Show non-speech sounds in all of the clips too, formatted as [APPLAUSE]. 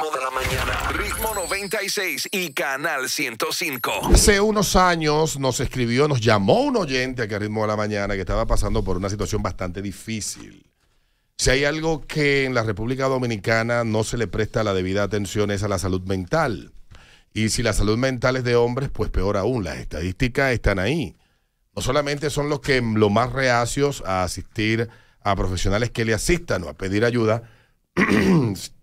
ritmo de la mañana. Ritmo 96 y Canal 105. Hace unos años nos escribió, nos llamó un oyente aquí a Ritmo de la Mañana que estaba pasando por una situación bastante difícil. Si hay algo que en la República Dominicana no se le presta la debida atención es a la salud mental. Y si la salud mental es de hombres, pues peor aún, las estadísticas están ahí. No solamente son los que lo más reacios a asistir a profesionales que le asistan o a pedir ayuda, [CLEARS THROAT]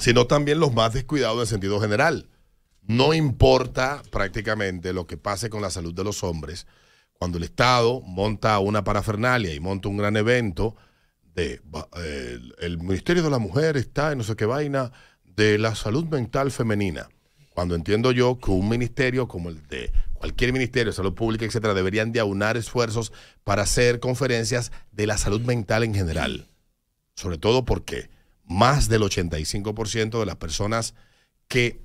sino también los más descuidados en sentido general. No importa prácticamente lo que pase con la salud de los hombres, cuando el Estado monta una parafernalia y monta un gran evento de el Ministerio de la Mujer está en no sé qué vaina de la salud mental femenina. Cuando entiendo yo que un ministerio como el de cualquier ministerio de salud pública, etcétera, deberían de aunar esfuerzos para hacer conferencias de la salud mental en general. Sobre todo porque más del 85% de las personas que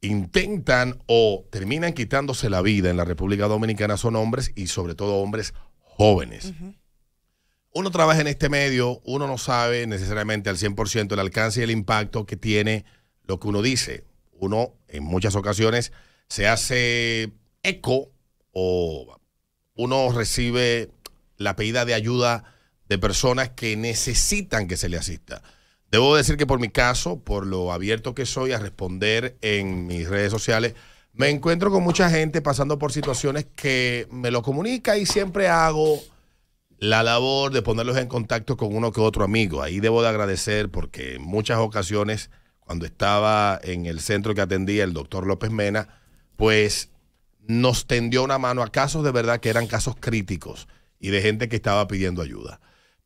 intentan o terminan quitándose la vida en la República Dominicana son hombres y sobre todo hombres jóvenes. Uno trabaja en este medio, uno no sabe necesariamente al 100% el alcance y el impacto que tiene lo que uno dice. Uno en muchas ocasiones se hace eco o uno recibe la pedida de ayuda de personas que necesitan que se le asista. Debo decir que por mi caso, por lo abierto que soy a responder en mis redes sociales, me encuentro con mucha gente pasando por situaciones que me lo comunica y siempre hago la labor de ponerlos en contacto con uno que otro amigo. Ahí debo de agradecer porque en muchas ocasiones, cuando estaba en el centro que atendía el doctor López Mena, pues nos tendió una mano a casos de verdad que eran casos críticos y de gente que estaba pidiendo ayuda.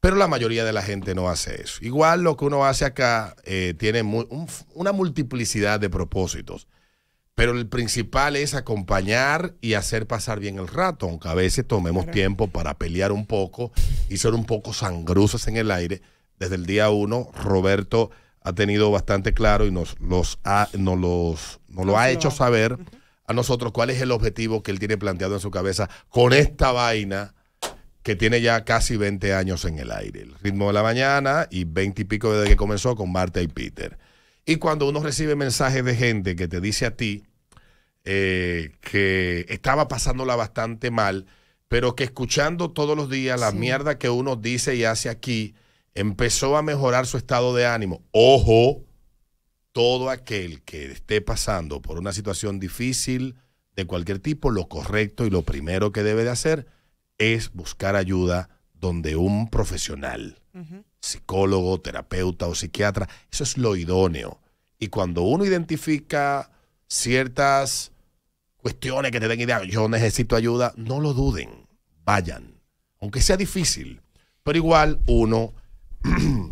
Pero la mayoría de la gente no hace eso. Igual lo que uno hace acá eh, tiene una multiplicidad de propósitos. Pero el principal es acompañar y hacer pasar bien el rato, aunque a veces tomemos tiempo para pelear un poco y ser un poco sangruzos en el aire. Desde el día uno, Roberto ha tenido bastante claro y nos, los los, nos lo ha hecho saber a nosotros cuál es el objetivo que él tiene planteado en su cabeza con esta vaina que tiene ya casi 20 años en el aire. El ritmo de la mañana y 20 y pico desde que comenzó con Marta y Peter. Y cuando uno recibe mensajes de gente que te dice a ti eh, que estaba pasándola bastante mal, pero que escuchando todos los días la mierda que uno dice y hace aquí, empezó a mejorar su estado de ánimo. Ojo, todo aquel que esté pasando por una situación difícil de cualquier tipo, lo correcto y lo primero que debe de hacer es buscar ayuda donde un profesional, psicólogo, terapeuta o psiquiatra, eso es lo idóneo. Y cuando uno identifica ciertas cuestiones que te den idea, yo necesito ayuda, no lo duden, vayan, aunque sea difícil, pero igual uno [CLEARS THROAT]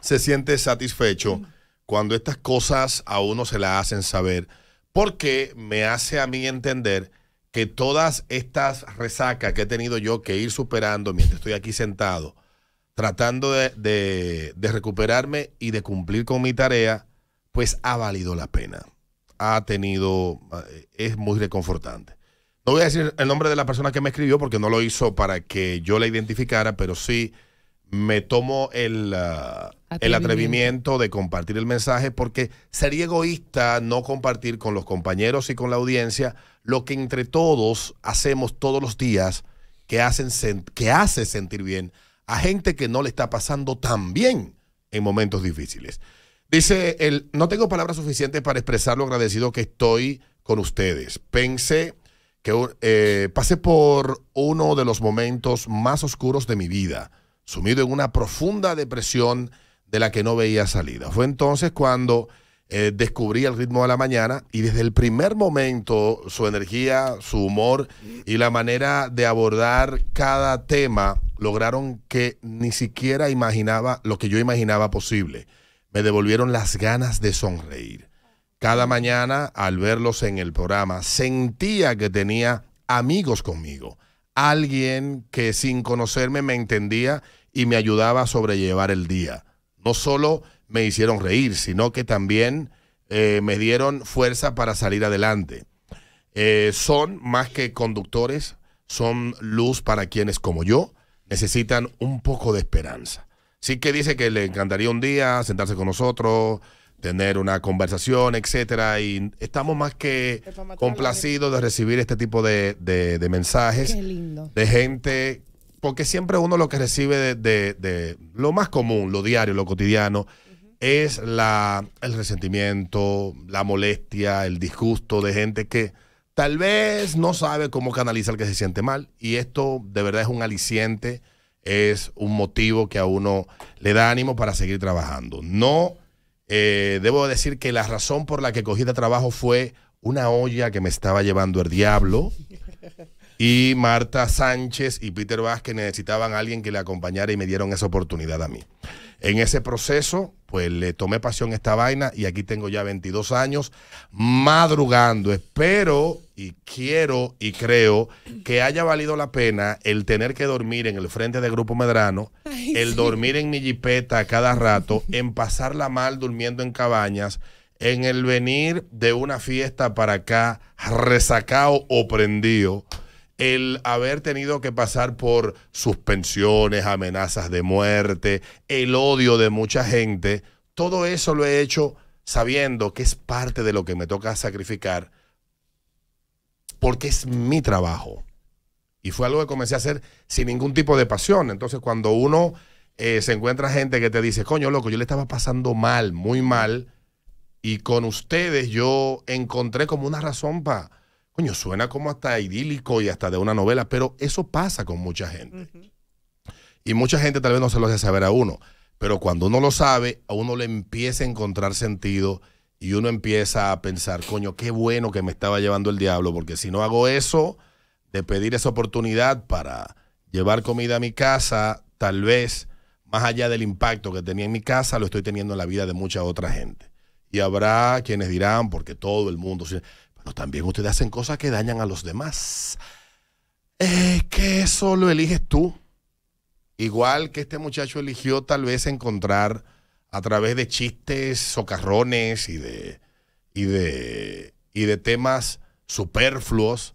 se siente satisfecho cuando estas cosas a uno se las hacen saber, porque me hace a mí entender que todas estas resacas que he tenido yo que ir superando mientras estoy aquí sentado, tratando de, recuperarme y de cumplir con mi tarea, pues ha valido la pena. Ha tenido, eh, es muy reconfortante. No voy a decir el nombre de la persona que me escribió porque no lo hizo para que yo la identificara, pero sí me tomo el, uh, atrevimiento. de compartir el mensaje porque sería egoísta no compartir con los compañeros y con la audiencia lo que entre todos hacemos todos los días que, hacen que hace sentir bien a gente que no le está pasando tan bien en momentos difíciles. Dice él, no tengo palabras suficientes para expresar lo agradecido que estoy con ustedes. Pensé que eh, pasé por uno de los momentos más oscuros de mi vida sumido en una profunda depresión de la que no veía salida. Fue entonces cuando eh, descubrí el ritmo de la mañana y desde el primer momento su energía, su humor y la manera de abordar cada tema lograron que ni siquiera imaginaba lo que yo imaginaba posible. Me devolvieron las ganas de sonreír. Cada mañana al verlos en el programa sentía que tenía amigos conmigo alguien que sin conocerme me entendía y me ayudaba a sobrellevar el día. No solo me hicieron reír, sino que también eh, me dieron fuerza para salir adelante. Eh, son más que conductores, son luz para quienes como yo necesitan un poco de esperanza. Sí que dice que le encantaría un día sentarse con nosotros, tener una conversación, etcétera. Y estamos más que complacidos de recibir este tipo de, mensajes de gente, porque siempre uno lo que recibe de, lo más común, lo diario, lo cotidiano, es la, el resentimiento, la molestia, el disgusto de gente que tal vez no sabe cómo canalizar que se siente mal. Y esto de verdad es un aliciente, es un motivo que a uno le da ánimo para seguir trabajando. No eh, debo decir que la razón por la que cogí de trabajo fue una olla que me estaba llevando el diablo. Y Marta Sánchez y Peter Vázquez necesitaban a alguien que le acompañara y me dieron esa oportunidad a mí. En ese proceso, pues le tomé pasión a esta vaina y aquí tengo ya 22 años madrugando. Espero y quiero y creo que haya valido la pena el tener que dormir en el frente de Grupo Medrano, el dormir en mi jipeta cada rato, en pasarla mal durmiendo en cabañas, en el venir de una fiesta para acá resacao o prendido el haber tenido que pasar por suspensiones, amenazas de muerte, el odio de mucha gente, todo eso lo he hecho sabiendo que es parte de lo que me toca sacrificar, porque es mi trabajo. Y fue algo que comencé a hacer sin ningún tipo de pasión. Entonces cuando uno eh, se encuentra gente que te dice, coño, loco, yo le estaba pasando mal, muy mal, y con ustedes yo encontré como una razón para coño, suena como hasta idílico y hasta de una novela, pero eso pasa con mucha gente. Y mucha gente tal vez no se lo hace saber a uno, pero cuando uno lo sabe, a uno le empieza a encontrar sentido y uno empieza a pensar, coño, qué bueno que me estaba llevando el diablo, porque si no hago eso, de pedir esa oportunidad para llevar comida a mi casa, tal vez más allá del impacto que tenía en mi casa, lo estoy teniendo en la vida de mucha otra gente. Y habrá quienes dirán, porque todo el mundo, pero también ustedes hacen cosas que dañan a los demás. Es que eso lo eliges tú. Igual que este muchacho eligió tal vez encontrar a través de chistes socarrones y de, y de, y de temas superfluos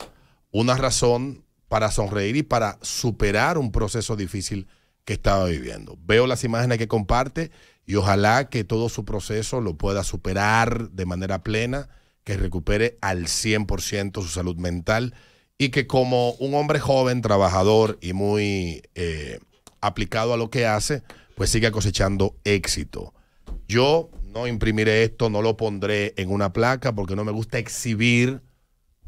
una razón para sonreír y para superar un proceso difícil que estaba viviendo. Veo las imágenes que comparte y ojalá que todo su proceso lo pueda superar de manera plena que recupere al 100% su salud mental y que como un hombre joven, trabajador y muy eh, aplicado a lo que hace, pues siga cosechando éxito. Yo no imprimiré esto, no lo pondré en una placa porque no me gusta exhibir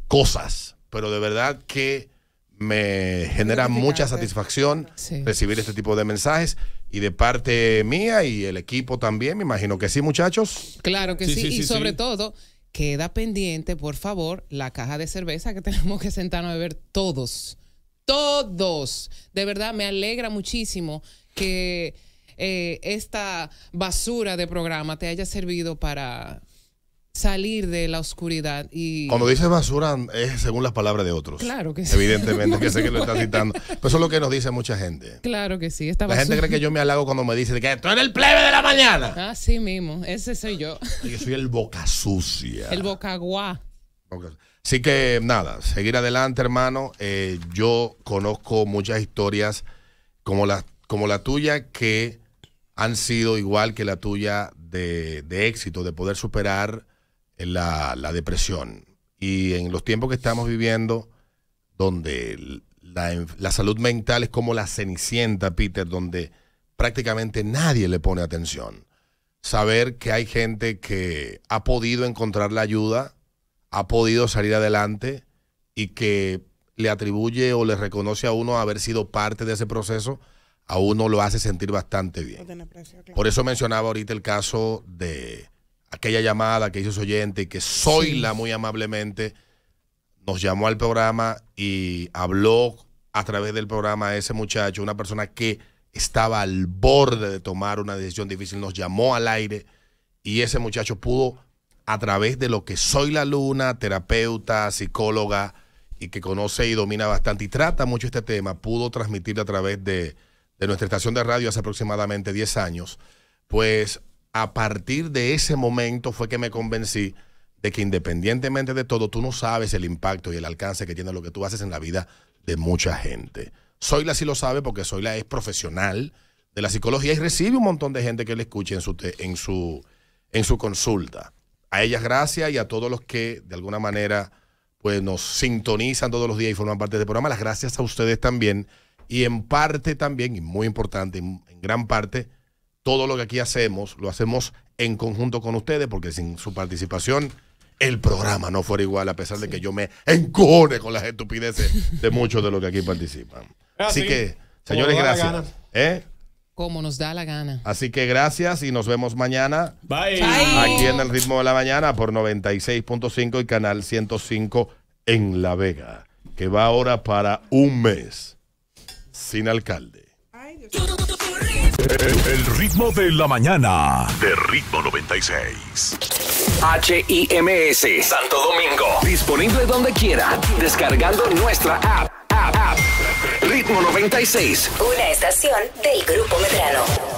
cosas, pero de verdad que me genera mucha satisfacción recibir este tipo de mensajes y de parte mía y el equipo también, me imagino que sí, muchachos. Claro que sí y sobre todo queda pendiente, por favor, la caja de cerveza que [LAUGHS] tenemos que sentarnos a beber todos. Todos. De verdad, me alegra muchísimo que eh, esta basura de programa te haya servido para salir de la oscuridad. Y... Cuando dices basura es según las palabras de otros. Claro que sí. Evidentemente, que sé que lo estás [LAUGHS] citando. Pero eso es lo que nos dice mucha gente. Claro que sí. Esta la gente cree que yo me halago cuando me dice que tú eres el plebe de la mañana. Así ah, mismo, ese soy yo. Yo soy el boca sucia. El boca guá. Así que nada, seguir adelante, hermano. Eh, yo conozco muchas historias como la, como la tuya que han sido igual que la tuya de, de éxito, de poder superar la, depresión. Y en los tiempos que estamos viviendo, donde la, la, salud mental es como la cenicienta, Peter, donde prácticamente nadie le pone atención. Saber que hay gente que ha podido encontrar la ayuda, ha podido salir adelante y que le atribuye o le reconoce a uno haber sido parte de ese proceso, a uno lo hace sentir bastante bien. Por eso mencionaba ahorita el caso de aquella llamada que hizo su oyente y que Soyla muy amablemente nos llamó al programa y habló a través del programa a ese muchacho, una persona que estaba al borde de tomar una decisión difícil, nos llamó al aire y ese muchacho pudo, a través de lo que soy la luna, terapeuta, psicóloga y que conoce y domina bastante y trata mucho este tema, pudo transmitirle a través de, de nuestra estación de radio hace aproximadamente 10 años, pues a partir de ese momento fue que me convencí de que independientemente de todo, tú no sabes el impacto y el alcance que tiene lo que tú haces en la vida de mucha gente. Soyla sí lo sabe porque la es profesional de la psicología y recibe un montón de gente que le escuche en su, en su, en su consulta. A ellas gracias y a todos los que de alguna manera pues, nos sintonizan todos los días y forman parte de este programa. Las gracias a ustedes también y en parte también, y muy importante, en gran parte, todo lo que aquí hacemos lo hacemos en conjunto con ustedes, porque sin su participación el programa no fuera igual, a pesar de que yo me encone con las estupideces de muchos de los que aquí participan. Ah, Así que, señores, gracias. ¿eh? Como nos da la gana. Así que gracias y nos vemos mañana. Aquí en el ritmo de la mañana por 96.5 y canal 105 en La Vega, que va ahora para un mes sin alcalde. El, ritmo de la mañana. De ritmo 96. HIMS Santo Domingo. Disponible donde quiera. Descargando nuestra app. App. app. Ritmo 96. Una estación del Grupo Medrano